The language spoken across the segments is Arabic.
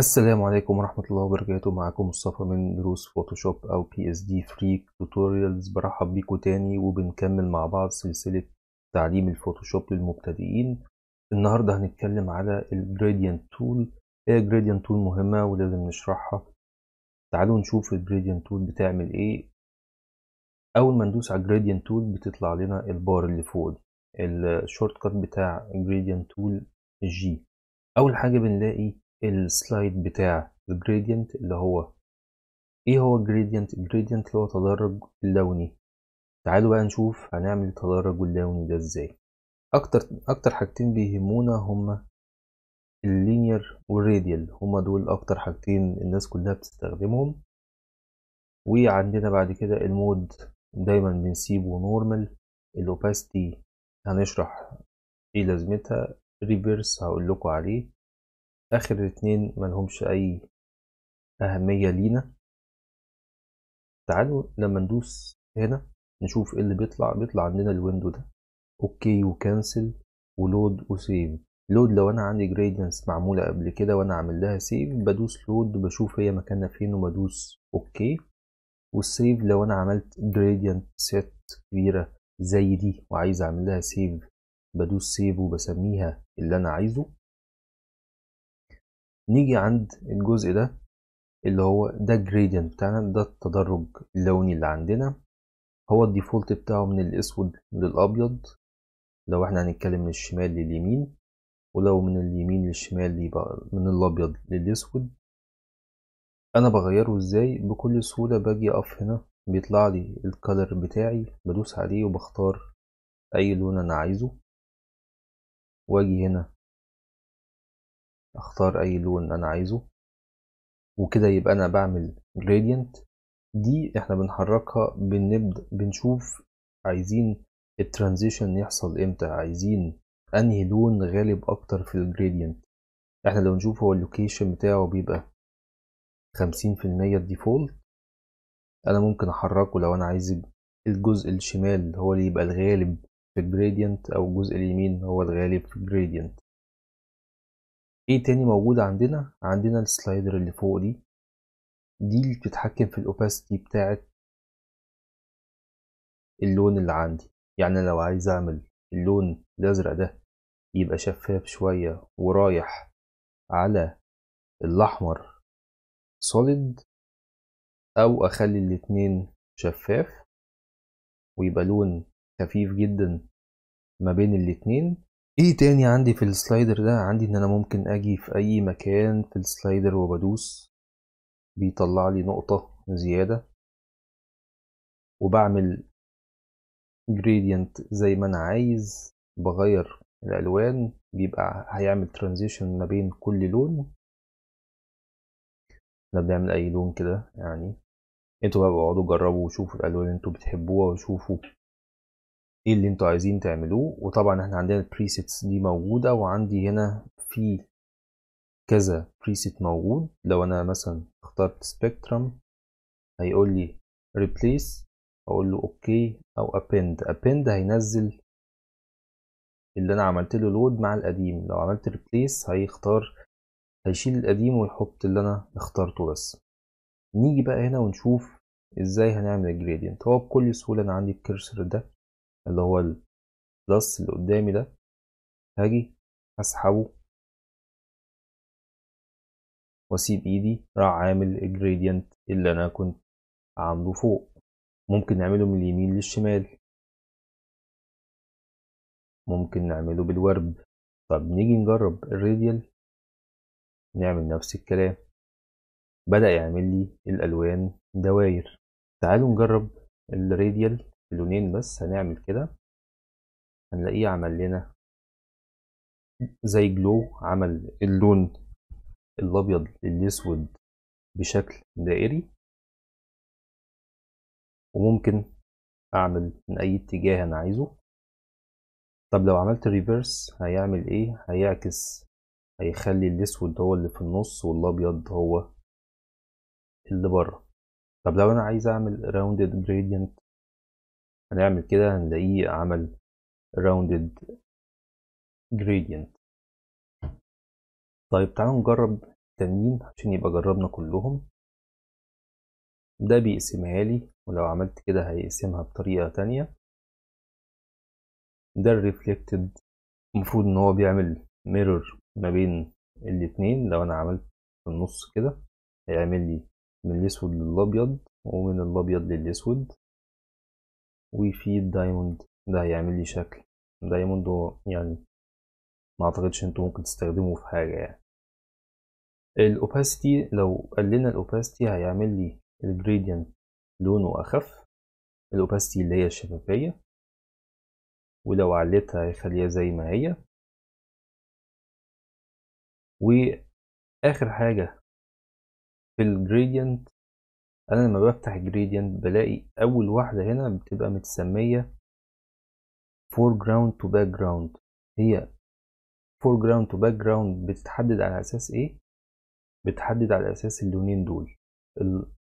السلام عليكم ورحمة الله وبركاته معكم مصطفى من دروس فوتوشوب أو بي اس دي فريك توتوريالز برحب بيكم تاني وبنكمل مع بعض سلسلة تعليم الفوتوشوب للمبتدئين النهاردة هنتكلم على الجريديانت تول هي جريدينت تول مهمة ولازم نشرحها تعالوا نشوف الجريديانت تول بتعمل ايه أول ما ندوس على الجريديانت تول بتطلع لنا البار اللي فوق دي الشورت كات بتاع الجريديانت تول جي أول حاجة بنلاقي السلايد بتاع الجريدينت اللي هو ايه هو الجريدينت الجريدينت اللي هو تدرج اللوني تعالوا بقى نشوف هنعمل التدرج اللوني ده ازاي اكتر اكتر حاجتين بيهمونا هما اللينير والراديال هما دول اكتر حاجتين الناس كلها بتستخدمهم وعندنا بعد كده المود دايما بنسيبه نورمال الاوباستي هنشرح ايه لازمتها ريفرس هقول لكم عليه اخر اتنين ملهمش اي اهمية لينا تعالوا لما ندوس هنا نشوف ايه اللي بيطلع بيطلع عندنا الويندو ده اوكي وكنسل ولود وسيف لود لو انا عندي جريدينتس معمولة قبل كده وانا عامل لها سيف بدوس لود بشوف هي مكانها فين وبدوس اوكي والسيف لو انا عملت جريدنت سيت كبيرة زي دي وعايز اعمل لها سيف بدوس سيف وبسميها اللي انا عايزه نيجي عند الجزء ده اللي هو ده الجريدينت بتاعنا ده التدرج اللوني اللي عندنا هو الديفولت بتاعه من الاسود للابيض لو احنا هنتكلم من الشمال لليمين ولو من اليمين للشمال يبقى من الابيض للاسود انا بغيره ازاي بكل سهولة باجي اقف هنا بيطلع لي الكالر بتاعي بدوس عليه وبختار اي لون انا عايزه واجي هنا اختار اي لون انا عايزه وكده يبقى انا بعمل gradient دي احنا بنحركها بنبدأ بنشوف عايزين الترانزيشن يحصل امتى عايزين انهي لون غالب اكتر في الجريدينت احنا لو نشوف هو اللوكيشن بتاعه بيبقى خمسين في المية الديفولت انا ممكن احركه لو انا عايز الجزء الشمال هو اللي يبقى الغالب في الجريدينت او الجزء اليمين هو الغالب في الجريدينت إيه تاني موجود عندنا؟ عندنا السلايدر اللي فوق دي دي اللي بتتحكم في الأوباسيتي بتاعة اللون اللي عندي يعني لو عايز أعمل اللون الأزرق ده يبقى شفاف شوية ورايح على الأحمر سوليد أو أخلي الاتنين شفاف ويبقى لون خفيف جدا ما بين الاتنين ايه تاني عندي في السلايدر ده عندي ان انا ممكن اجي في اي مكان في السلايدر وبدوس بيطلع لي نقطة زيادة وبعمل جريدينت زي ما انا عايز بغير الالوان بيبقى هيعمل ترانزيشن ما بين كل لون احنا بنعمل اي لون كده يعني انتوا بقى اقعدوا جربوا وشوفوا الالوان اللي انتوا بتحبوها وشوفوا ايه اللي انتوا عايزين تعملوه وطبعا احنا عندنا البريسيتس دي موجودة وعندي هنا في كذا بريسيت موجود لو انا مثلا اخترت سبيكترم هيقول لي ريبليس اقول له اوكي او ابند ابند هينزل اللي انا عملت له لود مع القديم لو عملت ريبليس هيختار هيشيل القديم ويحط اللي انا اخترته بس نيجي بقى هنا ونشوف ازاي هنعمل الجريدينت هو بكل سهوله انا عندي الكرسر ده اللي هو البلس اللي قدامي ده هاجي اسحبه واسيب ايدي راح عامل الجريدينت اللي انا كنت عامله فوق ممكن نعمله من اليمين للشمال ممكن نعمله بالورب طب نيجي نجرب الراديال نعمل نفس الكلام بدأ يعمل لي الألوان دواير تعالوا نجرب الراديال لونين بس هنعمل كده هنلاقيه عمل لنا زي جلو عمل اللون الابيض للاسود بشكل دائري وممكن اعمل من اي اتجاه انا عايزه طب لو عملت ريفيرس هيعمل ايه هيعكس هيخلي الاسود هو اللي في النص والابيض هو اللي بره طب لو انا عايز اعمل راوندد جريدينت هنعمل كده هنلاقيه عمل rounded gradient طيب تعالوا نجرب التانيين عشان يبقى جربنا كلهم ده بيقسمها لي ولو عملت كده هيقسمها بطريقة تانية ده reflected المفروض ان هو بيعمل ميرور ما بين الاتنين لو انا عملت في النص كده هيعمل لي من الاسود للابيض ومن الابيض للاسود ويفيد دايموند ده هيعمل لي شكل دايموند يعني ما اعتقدش انتوا ممكن تستخدموه في حاجة يعني الاوباسيتي لو قللنا الاوباسيتي هيعمل لي الجريديان لونه اخف الاوباسيتي اللي هي الشفافية ولو عليتها هيخليها زي ما هي واخر حاجة في الجريدينت انا لما بفتح gradient بلاقي اول واحدة هنا بتبقى متسمية foreground to background هي foreground to background بتتحدد على اساس ايه بتحدد على اساس اللونين دول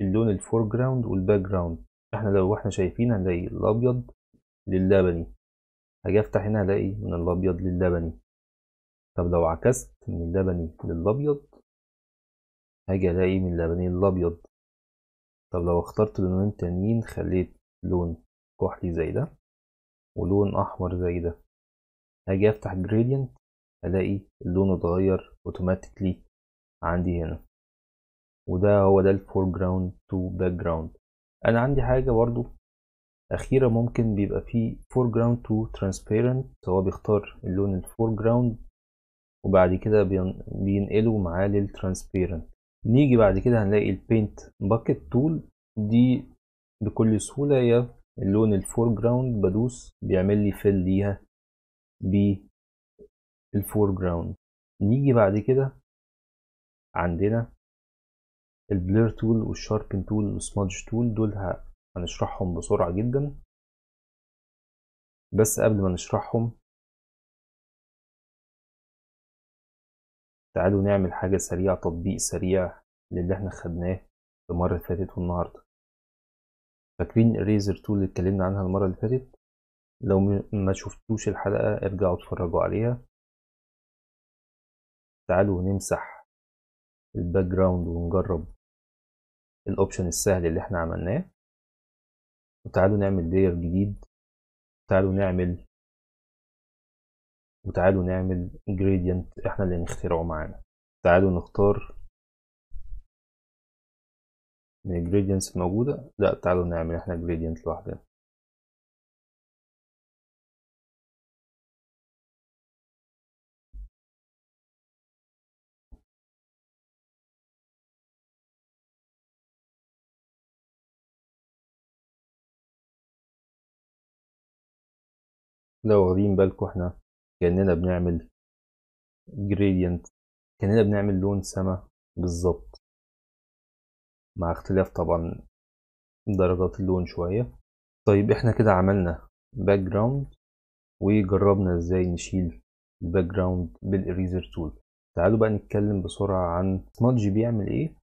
اللون الفورجراوند والباك جراوند احنا لو احنا شايفين هنلاقي الابيض لللبني هاجي افتح هنا هلاقي من الابيض لللبني طب لو عكست من اللبني للابيض هاجي الاقي من اللبني للابيض طب لو اخترت لونين تانيين خليت لون كحلي زي ده ولون احمر زي ده هاجي افتح جريدينت الاقي اللون اتغير اوتوماتيكلي عندي هنا وده هو ده الفورجراوند تو باك جراوند انا عندي حاجه برضو اخيره ممكن بيبقى فيه جراوند تو ترانسبيرنت هو بيختار اللون الفورجراوند وبعد كده بينقله معاه للترانسبيرنت نيجي بعد كده هنلاقي البينت باكت تول دي بكل سهولة هي اللون الفور جراوند بدوس بيعمل لي فيل ليها بالفور جراوند نيجي بعد كده عندنا البلير تول والشاربن تول والسمادج تول دول هنشرحهم بسرعة جدا بس قبل ما نشرحهم تعالوا نعمل حاجة سريعة تطبيق سريع للي احنا خدناه المرة اللي فاتت والنهاردة فاكرين الريزر تول اللي اتكلمنا عنها المرة اللي فاتت لو ما شفتوش الحلقة ارجعوا اتفرجوا عليها تعالوا نمسح الباك جراوند ونجرب الاوبشن السهل اللي احنا عملناه وتعالوا نعمل لاير جديد تعالوا نعمل وتعالوا نعمل ingredient احنا اللي نخترعه معانا تعالوا نختار من ingredients موجودة لا تعالوا نعمل احنا ingredient لوحدنا لو واخدين بالكم احنا كأننا بنعمل جريدينت كأننا بنعمل لون سما بالظبط مع اختلاف طبعا درجات اللون شوية طيب احنا كده عملنا باك جراوند وجربنا ازاي نشيل الباك جراوند بالاريزر تول تعالوا بقى نتكلم بسرعة عن سمادج بيعمل ايه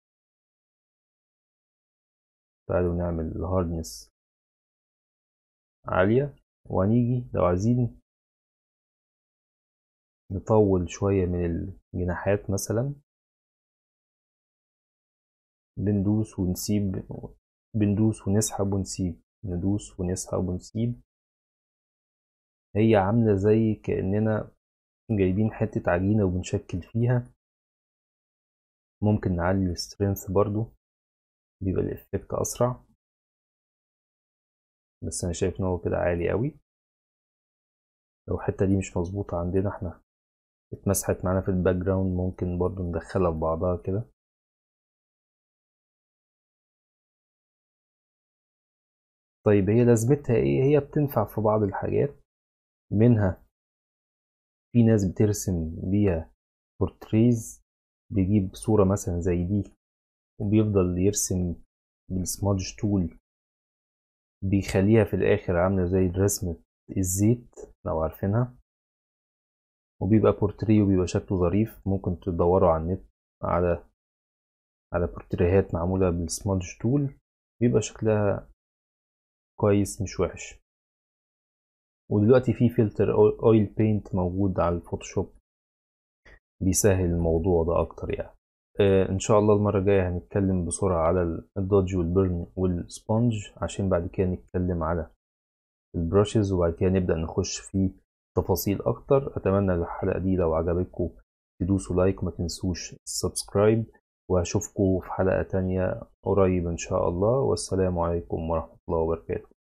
تعالوا نعمل الهاردنس عالية وهنيجي لو عايزين نطول شوية من الجناحات مثلا بندوس ونسيب بندوس ونسحب ونسيب ندوس ونسحب ونسيب هي عاملة زي كأننا جايبين حتة عجينة وبنشكل فيها ممكن نعلي السترينث برضو بيبقى الإفكت أسرع بس أنا شايف إن هو كده عالي أوي لو الحتة دي مش مظبوطة عندنا احنا اتمسحت معانا في الباك جراوند ممكن برضو ندخلها في بعضها كده طيب هي لازمتها ايه هي بتنفع في بعض الحاجات منها في ناس بترسم بيها بورتريز بيجيب صورة مثلا زي دي وبيفضل يرسم بالسمادج تول بيخليها في الآخر عاملة زي رسمة الزيت لو عارفينها وبيبقى بورتريه وبيبقى شكله ظريف ممكن تدوروا على النت على على بورتريهات معمولة بالسمادج تول بيبقى شكلها كويس مش وحش ودلوقتي في فلتر اويل بينت موجود على الفوتوشوب بيسهل الموضوع ده اكتر يعني آه ان شاء الله المرة الجاية هنتكلم بسرعة على الدودج والبرن والسبونج عشان بعد كده نتكلم على البراشز وبعد كده نبدأ نخش في تفاصيل اكتر اتمنى الحلقه دي لو عجبتكم تدوسوا لايك ما تنسوش سبسكرايب واشوفكم في حلقه تانية قريب ان شاء الله والسلام عليكم ورحمه الله وبركاته